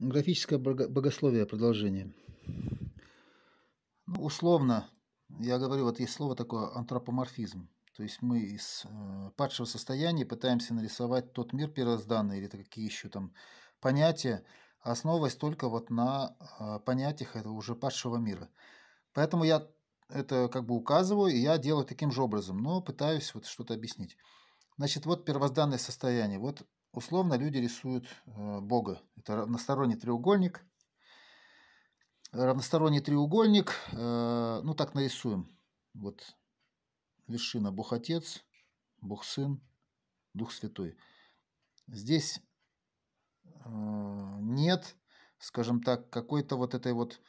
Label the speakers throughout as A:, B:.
A: Графическое богословие, продолжение. Ну, условно, я говорю, вот есть слово такое антропоморфизм. То есть мы из э, падшего состояния пытаемся нарисовать тот мир первозданный или какие еще там понятия, основываясь только вот на э, понятиях этого уже падшего мира. Поэтому я это как бы указываю, и я делаю таким же образом, но пытаюсь вот что-то объяснить. Значит, вот первозданное состояние, вот Условно люди рисуют э, Бога. Это равносторонний треугольник. Равносторонний треугольник, э, ну так нарисуем. Вот вершина Бог Отец, Бог Сын, Дух Святой. Здесь э, нет, скажем так, какой-то вот этой вот,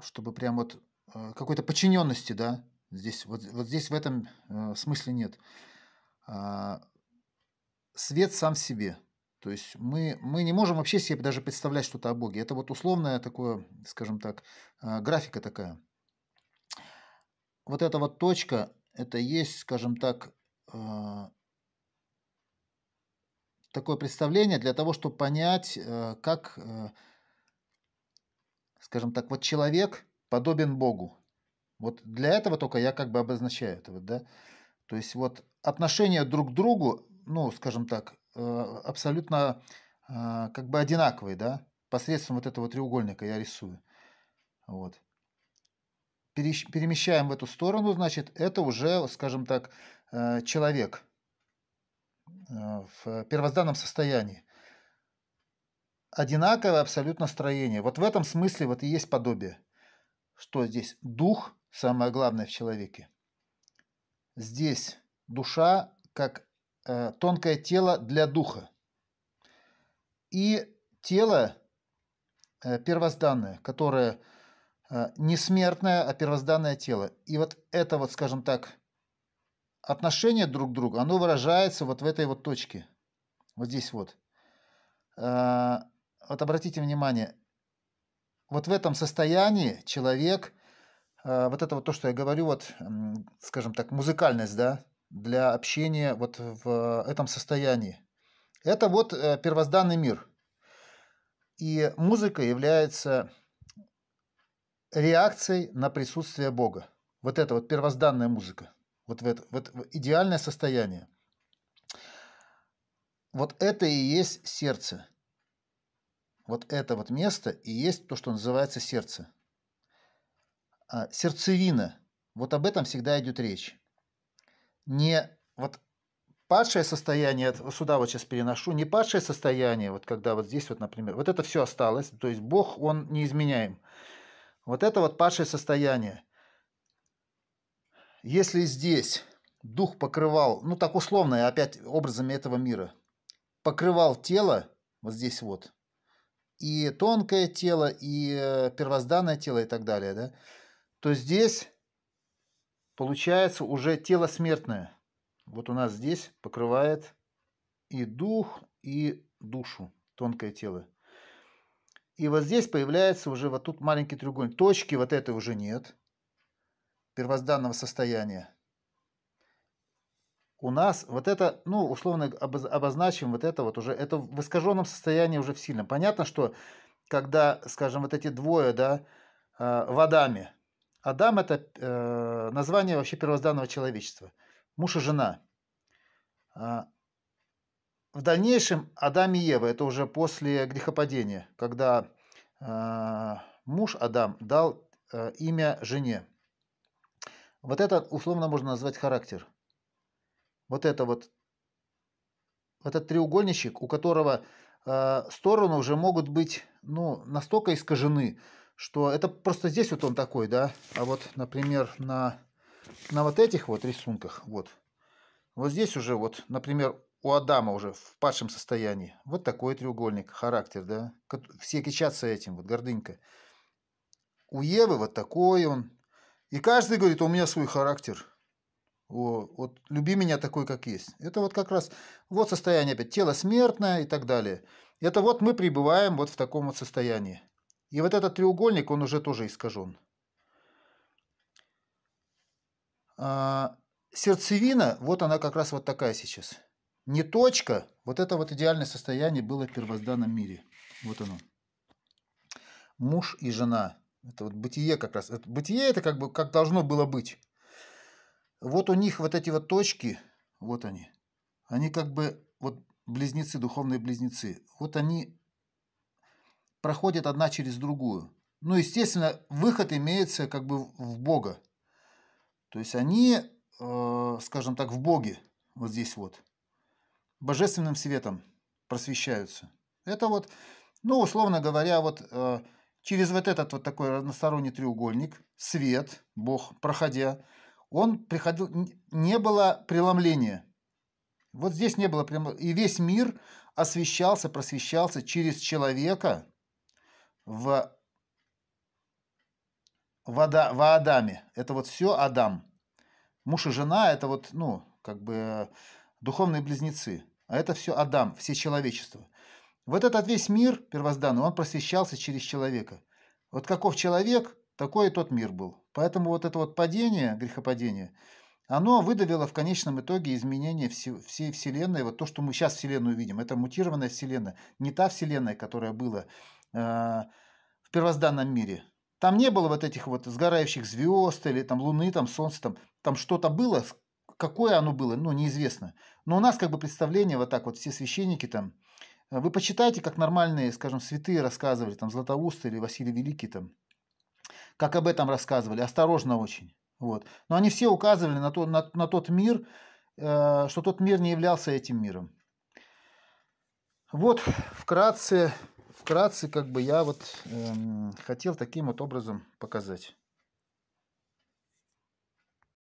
A: чтобы прям вот какой-то подчиненности, да, здесь, вот, вот здесь в этом смысле нет. А, свет сам в себе. То есть мы, мы не можем вообще себе даже представлять что-то о Боге. Это вот условная такое, скажем так, а, графика такая. Вот эта вот точка, это есть, скажем так, а, такое представление для того, чтобы понять, как, скажем так, вот человек подобен Богу. Вот для этого только я как бы обозначаю это, вот, да. То есть вот отношения друг к другу, ну, скажем так, э, абсолютно э, как бы одинаковые, да, посредством вот этого треугольника я рисую. Вот. Перемещаем в эту сторону, значит, это уже, скажем так, э, человек в первозданном состоянии. Одинаковое абсолютно строение. Вот в этом смысле вот и есть подобие. Что здесь? Дух самое главное в человеке. Здесь душа как э, тонкое тело для духа. И тело э, первозданное, которое э, не смертное, а первозданное тело. И вот это вот, скажем так, отношение друг к другу, оно выражается вот в этой вот точке. Вот здесь вот. Э, вот обратите внимание, вот в этом состоянии человек – а, вот это вот то, что я говорю, вот, скажем так, музыкальность, да, для общения вот в этом состоянии. Это вот э, первозданный мир. И музыка является реакцией на присутствие Бога. Вот это вот первозданная музыка. Вот в это вот в идеальное состояние. Вот это и есть сердце. Вот это вот место и есть то, что называется сердце. А, сердцевина. Вот об этом всегда идет речь. Не вот падшее состояние, сюда вот сейчас переношу, не падшее состояние, вот когда вот здесь вот, например, вот это все осталось, то есть Бог, Он неизменяем. Вот это вот падшее состояние. Если здесь дух покрывал, ну так условно, опять образами этого мира, покрывал тело, вот здесь вот, и тонкое тело, и э, первозданное тело и так далее, да, то здесь получается уже тело смертное. Вот у нас здесь покрывает и дух, и душу, тонкое тело. И вот здесь появляется уже вот тут маленький треугольник. Точки вот этой уже нет, первозданного состояния. У нас вот это, ну, условно обозначим вот это вот уже, это в искаженном состоянии уже в сильном. Понятно, что когда, скажем, вот эти двое, да, а, водами, Адам – это э, название вообще первозданного человечества. Муж и жена. А, в дальнейшем Адам и Ева – это уже после грехопадения, когда э, муж Адам дал э, имя жене. Вот это условно можно назвать характер. Вот это вот, вот этот треугольничек, у которого э, стороны уже могут быть ну, настолько искажены, что это просто здесь вот он такой, да, а вот, например, на, на вот этих вот рисунках, вот, вот здесь уже вот, например, у Адама уже в падшем состоянии, вот такой треугольник, характер, да, все кичатся этим, вот гордынька. У Евы вот такой он, и каждый говорит, у меня свой характер, о, вот люби меня такой, как есть. Это вот как раз вот состояние опять, тело смертное и так далее. Это вот мы пребываем вот в таком вот состоянии. И вот этот треугольник, он уже тоже искажен. А, сердцевина, вот она как раз вот такая сейчас. Не точка, вот это вот идеальное состояние было в первозданном мире. Вот оно. Муж и жена. Это вот бытие как раз. Это, бытие это как бы как должно было быть. Вот у них вот эти вот точки, вот они. Они как бы вот близнецы, духовные близнецы. Вот они проходят одна через другую. Ну, естественно, выход имеется как бы в Бога. То есть они, э, скажем так, в Боге, вот здесь вот, божественным светом просвещаются. Это вот, ну, условно говоря, вот э, через вот этот вот такой разносторонний треугольник, свет, Бог, проходя, он приходил, не было преломления. Вот здесь не было преломления. И весь мир освещался, просвещался через человека, в, в, Ада, в Адаме. Это вот все Адам. Муж и жена – это вот, ну, как бы духовные близнецы. А это все Адам, все человечество. Вот этот весь мир первозданный, он просвещался через человека. Вот каков человек, такой и тот мир был. Поэтому вот это вот падение, грехопадение, оно выдавило в конечном итоге изменение всей Вселенной. Вот то, что мы сейчас Вселенную видим, это мутированная Вселенная, не та Вселенная, которая была а, в первозданном мире. Там не было вот этих вот сгорающих звезд или там луны, там солнца, там, там что-то было, какое оно было, ну, неизвестно. Но у нас как бы представление вот так вот, все священники там, а, вы почитайте, как нормальные, скажем, святые рассказывали, там, Златоуст или Василий Великий там, как об этом рассказывали, осторожно очень. Вот. Но они все указывали на, то, на, на тот мир, э, что тот мир не являлся этим миром. Вот вкратце вкратце, как бы я вот эм, хотел таким вот образом показать.